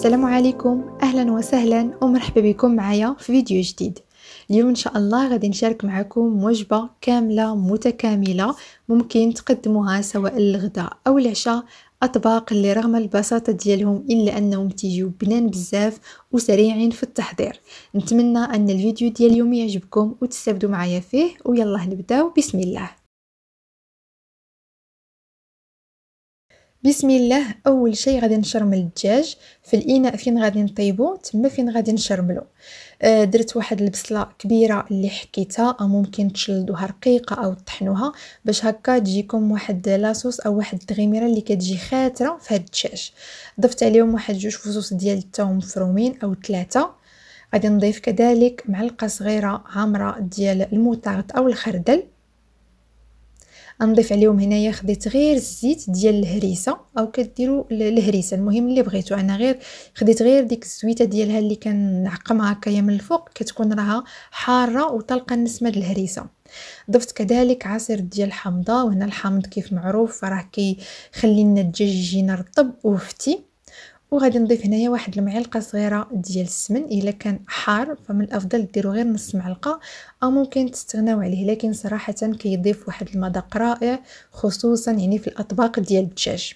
السلام عليكم اهلا وسهلا ومرحبا بكم معايا في فيديو جديد اليوم ان شاء الله غادي نشارك معكم وجبه كامله متكامله ممكن تقدموها سواء للغداء او العشاء اطباق اللي رغم البساطه ديالهم الا انهم تيجيو بنان بزاف وسريعين في التحضير نتمنى ان الفيديو ديال اليوم يعجبكم وتستافدوا معايا فيه ويلا نبداو بسم الله بسم الله اول شيء غادي نشرمل الدجاج في الاناء فين غادي نطيبو تما فين غادي نشرملو آه، درت واحد البصله كبيره اللي حكيتها آه، ممكن تشلدوها رقيقه او طحنوها باش هكا تجيكم واحد لاصوص او واحد التغيميره اللي كتجي خاتره في هاد الدجاج ضفت عليهم واحد جوج فصوص ديال الثوم مفرومين او ثلاثه غادي نضيف كذلك معلقه صغيره عامره ديال الموتارد او الخردل نضيف عليهم هنايا خديت غير الزيت ديال الهريسه او كديروا الهريسه المهم اللي بغيتو انا غير خديت غير ديك الزويته ديالها اللي كنعقمها هكايا من الفوق كتكون راها حاره وطلقه النسمه ديال الهريسه ضفت كذلك عصير ديال الحامضه وهنا الحامض كيف معروف راه كيخلي لنا الدجاج يجينا رطب وفتي وغادي نضيف هنايا واحد المعلقه صغيره ديال السمن الا كان حار فمن الافضل ديروا غير نص معلقه او ممكن تستغناو عليه لكن صراحه كيضيف واحد المذاق رائع خصوصا يعني في الاطباق ديال الدجاج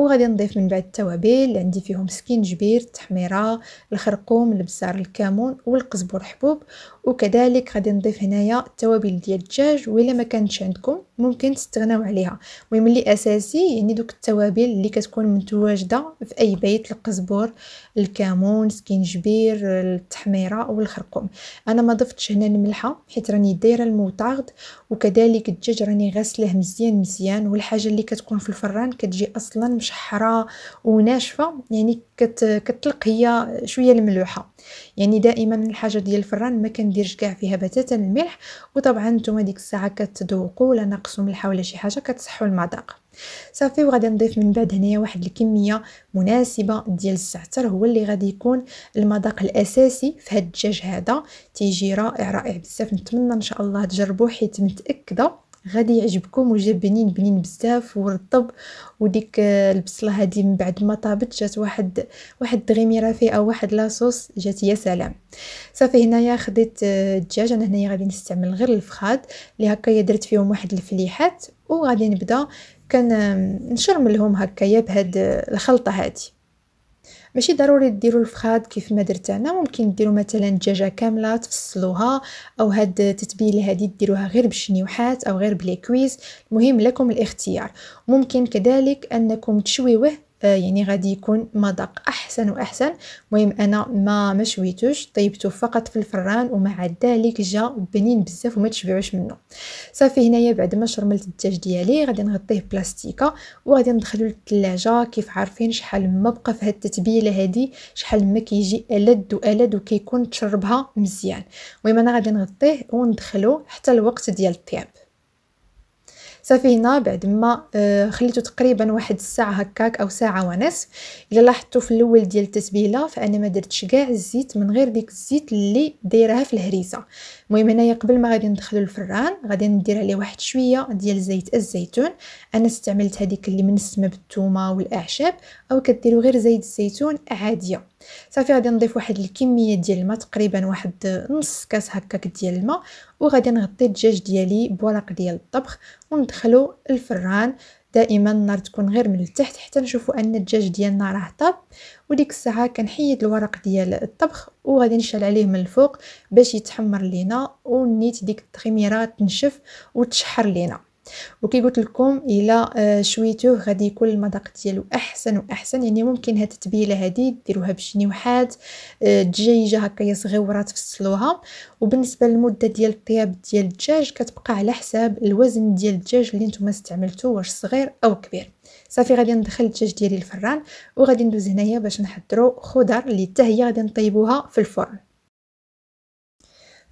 وغادي نضيف من بعد التوابل اللي عندي فيهم سكينجبير التحميره الخرقوم البزار الكمون والقزبر حبوب وكذلك غادي نضيف هنايا التوابل ديال الدجاج و ما كانتش عندكم ممكن تستغناو عليها المهم اللي اساسي يعني دوك التوابل اللي كتكون متواجده في اي بيت القزبر الكمون سكينجبير التحميره والخرقوم انا ما ضفتش هنا الملحه حيت راني دايره الموطارد وكذلك الدجاج راني غاسله مزيان مزيان والحاجه اللي كتكون في الفران كتجي اصلا مش مشحره وناشفه يعني كت هي شويه الملوحه يعني دائما الحاجه ديال الفران ما كنديرش كاع فيها بتاتا الملح وطبعا نتوما ديك الساعه كتذوقوا ولا نقصوا ملحه ولا شي حاجه كتصحوا المذاق صافي وغادي نضيف من بعد هنايا واحد الكميه مناسبه ديال الزعتر هو اللي غادي يكون المذاق الاساسي في هاد الدجاج هذا تيجي رائع رائع بزاف نتمنى ان شاء الله تجربوه حيت متاكده غادي يعجبكم وجا بنين بنين بزاف ورطب وديك آه، البصله هذه من بعد ما طابت جات واحد واحد دغيميره فيها واحد لاصوص جات يا سلام صافي هنايا خديت آه، الدجاج انا هنايا غادي نستعمل غير الفخاد اللي هكا درت فيهم واحد الفليحات وغادي نبدا كنشرملهم هكايا بهاد آه، الخلطه هذه ماشي ضروري ديروا الفخاد كيف ما درت انا ممكن ديروا مثلا دجاجه كامله تفصلوها او هاد التتبيله هادي ديروها غير بالشنيوحات او غير بليكويز المهم لكم الاختيار ممكن كذلك انكم تشويوه آه، يعني غادي يكون مذاق احسن واحسن مهم انا ما مشويتوش طيبته فقط في الفران ومع ذلك جا بنين بزاف وما تشبعوش منه صافي هنايا بعد ما شرملت الدجاج ديالي غادي نغطيه بلاستيكه وغادي ندخلو للثلاجه كيف عارفين شحال ما بقى في هاد التتبيله هادي شحال ما كيجي الد والد وكيكون تشربها مزيان المهم انا غادي نغطيه وندخلو حتى الوقت ديال الطياب صافي هنا بعد ما آه، خليته تقريبا واحد الساعه هكاك او ساعه ونصف الا لاحظتوا في الاول ديال التتبيله فانا ما درتش كاع الزيت من غير ديك الزيت اللي دايرها في الهريسه المهم هنايا قبل ما غادي ندخلو الفران غادي ندير عليه واحد شويه ديال زيت الزيتون انا استعملت هذيك اللي منسمه بالثومه والاعشاب او كديروا غير زيت الزيتون عاديه صافي غادي نضيف واحد الكميه ديال الماء تقريبا واحد نص كاس هكاك ديال الماء وغادي نغطي الدجاج ديالي بورق ديال الطبخ وندخلو الفران دائما النار تكون غير من التحت حتى نشوفوا ان الدجاج ديالنا راه طاب وديك الساعه كنحيد الورق ديال الطبخ وغادي نشعل عليه من الفوق باش يتحمر لينا ونيت ديك التخميره تنشف وتشحر لينا وكي قلت لكم الا آه، شويتوه غادي يكون المذاق ديالو احسن واحسن يعني ممكن هاد التبيله هادي ديروها بشنيوحات دجاجه آه، هكايا صغيوره تفصلوها وبالنسبه للمده ديال الطياب ديال الدجاج كتبقى على حساب الوزن ديال الدجاج اللي نتوما استعملتو واش صغير او كبير صافي غادي ندخل الدجاج ديالي الفران وغادي ندوز هنايا باش نحضروا خضر اللي حتى هي غادي نطيبوها في الفرن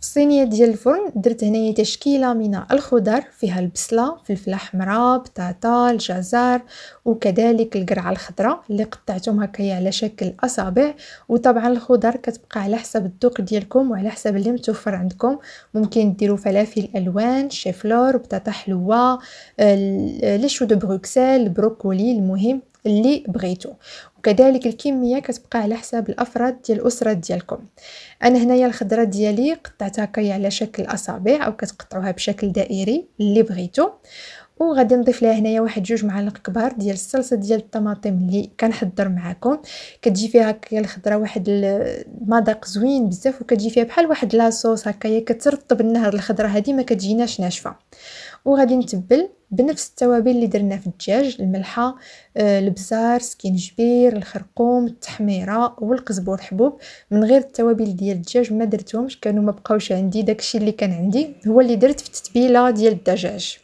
الصينيه ديال الفرن درت هنايا تشكيله من الخضر فيها البصله فلفله حمراء بطاطا الجزر وكذلك القرعه الخضراء اللي قطعتهم هكايا على شكل اصابع وطبعا الخضر كتبقى على حسب الذوق ديالكم وعلى حسب اللي متوفر عندكم ممكن ديروا فلافل الوان شيفلور بطاطا حلوه لي شو دو بروكسل بروكولي المهم اللي بغيتو وكذلك الكميه كتبقى على حساب الافراد ديال الاسره ديالكم انا هنايا الخضره ديالي قطعتها كي على شكل اصابع او كتقطعوها بشكل دائري اللي بغيتو وغادي نضيف لها هنايا واحد جوج معالق كبار ديال الصلصه ديال الطماطم اللي كنحضر معكم كتجي فيها هكا الخضره واحد المذاق زوين بزاف وكتجي فيها بحال واحد لاصوص هي كترطب لنا هذه الخضره هادي ما كتجيناش ناشفه وغادي نتبل بنفس التوابل اللي درنا في الدجاج الملحه آه، البزار سكينجبير الخرقوم التحميره والقزبور حبوب من غير التوابل ديال الدجاج ما درتهمش كانوا ما بقاوش عندي داكشي اللي كان عندي هو اللي درت في التتبيله ديال الدجاج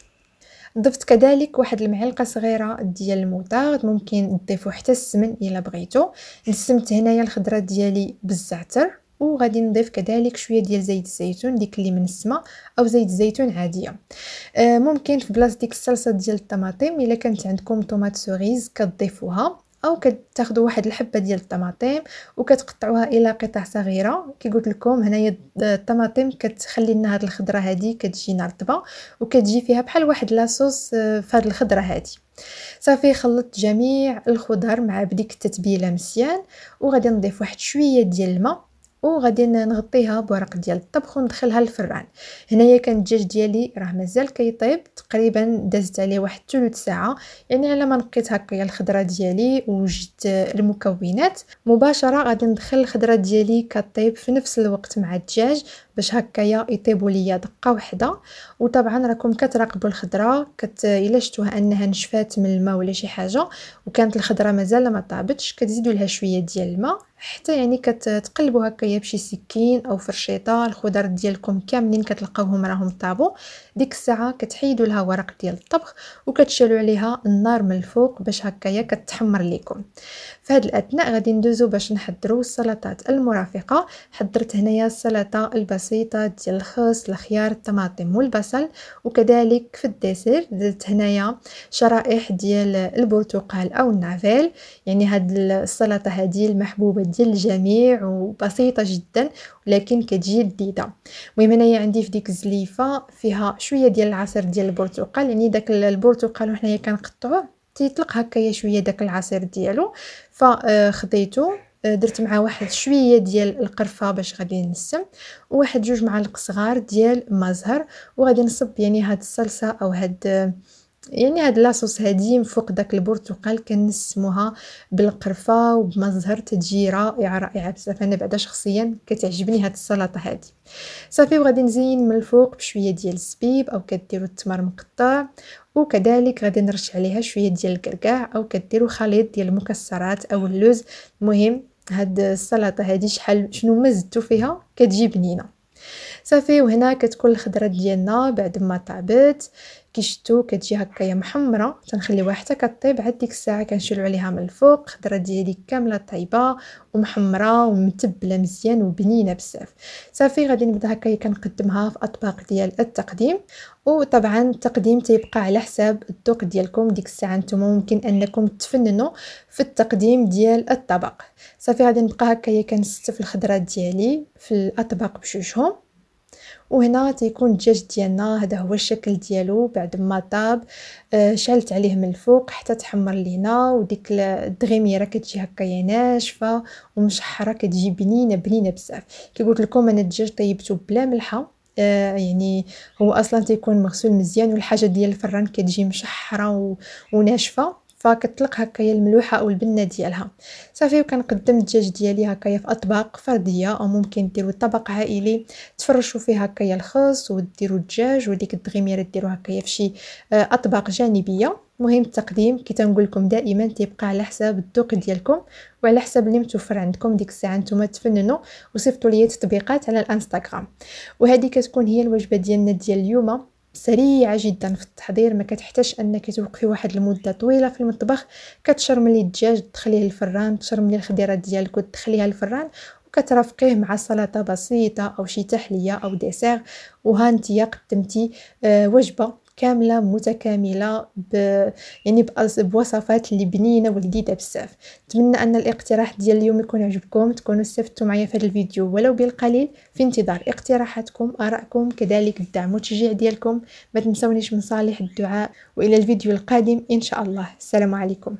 ضفت كذلك واحد المعلقه صغيره ديال الموطارد ممكن تضيفوا حتى السمن الا بغيتو نسمت هنايا الخضره ديالي بالزعتر وغادي نضيف كذلك شويه ديال زيت الزيتون ديك اللي من السما او زيت الزيتون عاديه آه، ممكن في بلاصه ديك الصلصه ديال الطماطم الا كانت عندكم طوماط سوريز كتضيفوها او كتاخذوا واحد الحبه ديال الطماطم وكتقطعوها الى قطع صغيره كي قلت لكم هنايا الطماطم كتخلي لنا هاد الخضره هادي كتجي رطبه وكتجي فيها بحال واحد لاصوص آه، في هذه الخضره هادي صافي خلطت جميع الخضر مع بديك التتبيله مزيان وغادي نضيف واحد شويه ديال الماء وغادي نغطيها بورق ديال الطبخ وندخلها للفران هنايا كان الدجاج ديالي راه مازال كيطيب تقريبا دازت عليه واحد ثلث ساعه يعني على ما نقيت هكا الخضره ديالي وجدت المكونات مباشره غادي ندخل الخضره ديالي كطيب في نفس الوقت مع الدجاج باش هكايا يطيبوا ليا دقه واحده وطبعا راكم كتراقبوا الخضره كت الا شفتوها انها نشفات من الماء ولا شي حاجه وكانت الخضره مازال ما طابتش كتزيدوا لها شويه ديال الماء حتى يعني كتقلبوا هكايا بشي سكين او فرشيطه الخضر ديالكم كاملين كتلقاوهم راهم طابوا ديك الساعه كتحيدوا لها ورق ديال الطبخ وكتشالوا عليها النار من الفوق باش هكايا كتحمر لكم في هذا الاثناء غادي ندوزو باش نحضروا السلطات المرافقه حضرت هنايا السلطه البصل بسيطة ديال الخس الخيار الطماطم والبصل وكذلك في الديسير درت هنايا شرائح ديال البرتقال أو النافيل يعني هاد السلطة هادي المحبوبة ديال الجميع وبسيطة جدا لكن كتجي لذيذة المهم هنايا عندي في ديك الزليفة فيها شوية ديال العصير ديال البرتقال يعني داك البرتقال وحنايا كنقطعوه تيطلق هكايا شويه داك العصير ديالو فخديته درت معاه واحد شويه ديال القرفه باش غادي نسم وواحد جوج معالق صغار ديال ما زهر وغادي نصب يعني هاد الصلصه او هاد يعني هاد لاصوص هادي من فوق داك البرتقال كنسموها بالقرفه وبمزهر تجي رائعه رائعه بزاف انا بعدا شخصيا كتعجبني هاد السلطه هادي صافي وغادي نزين من الفوق بشويه ديال الزبيب او كديروا التمر مقطع وكذلك غادي نرش عليها شويه ديال الكركاع او كديروا خليط ديال المكسرات او اللوز المهم هاد السلطه هادي شحال شنو ما زدتو فيها كتجي بنينه صافي وهنا كتكون الخضره ديالنا بعد ما طابت شتو كتجي هكايا محمره تنخليوها حتى كطيب عاد ديك الساعه كنشيلو عليها من الفوق الخضره ديالي كامله طايبه ومحمره ومتبله مزيان وبنينه بزاف صافي غادي نبدا هكايا كنقدمها في اطباق ديال التقديم وطبعا التقديم تيبقى على حساب الذوق ديالكم ديك الساعه نتوما ممكن انكم تفننوا في التقديم ديال الطبق صافي غادي نبقى هكايا كنستف الخضرات ديالي في الاطباق بجوجهم وهنا تيكون الدجاج ديالنا هذا هو الشكل ديالو بعد ما طاب آه، شالت عليه من الفوق حتى تحمر لينا وديك الدغيميره كتجي كتجي هكايا يعني ناشفه ومشحره كتجي بنينه بنينه بزاف كي قلت لكم انا الدجاج طيبته بلا ملحه آه، يعني هو اصلا تيكون مغسول مزيان والحاجه ديال الفران كتجي مشحره وناشفه فكتطلق هكايا الملوحه او البنه ديالها صافي وكنقدم الدجاج ديالي هكايا في اطباق فرديه او ممكن ديروا طبق عائلي تفرشوا فيه هكايا الخس وديروا الدجاج وديك الدغيميره ديروها هكايا في شي آه، اطباق جانبيه مهم التقديم كي تنقول لكم دائما تيبقى على حساب الذوق ديالكم وعلى حساب اللي متوفر عندكم ديك الساعه نتوما تفننوا وصيفطوا لي التطبيقات على الانستغرام وهذه كتكون هي الوجبه ديالنا ديال اليوم سريعه جدا في التحضير ما كتحتاج انك توقفي واحد المده طويله في المطبخ كتشرملي الدجاج تدخليه الفران تشرملي الخضيرات ديالك وتدخليها الفران كترافقيه مع سلطه بسيطه او شي تحليه او ديسير وها نتيا قدمتي آه، وجبه كامله متكامله ب... يعني بوصفات اللي بنينه وجديده بزاف نتمنى ان الاقتراح ديال اليوم يكون عجبكم تكونوا استفدتوا معايا في هذا الفيديو ولو بالقليل في انتظار اقتراحاتكم أراءكم كذلك الدعم والتشجيع ديالكم ما تنسونيش من صالح الدعاء والى الفيديو القادم ان شاء الله السلام عليكم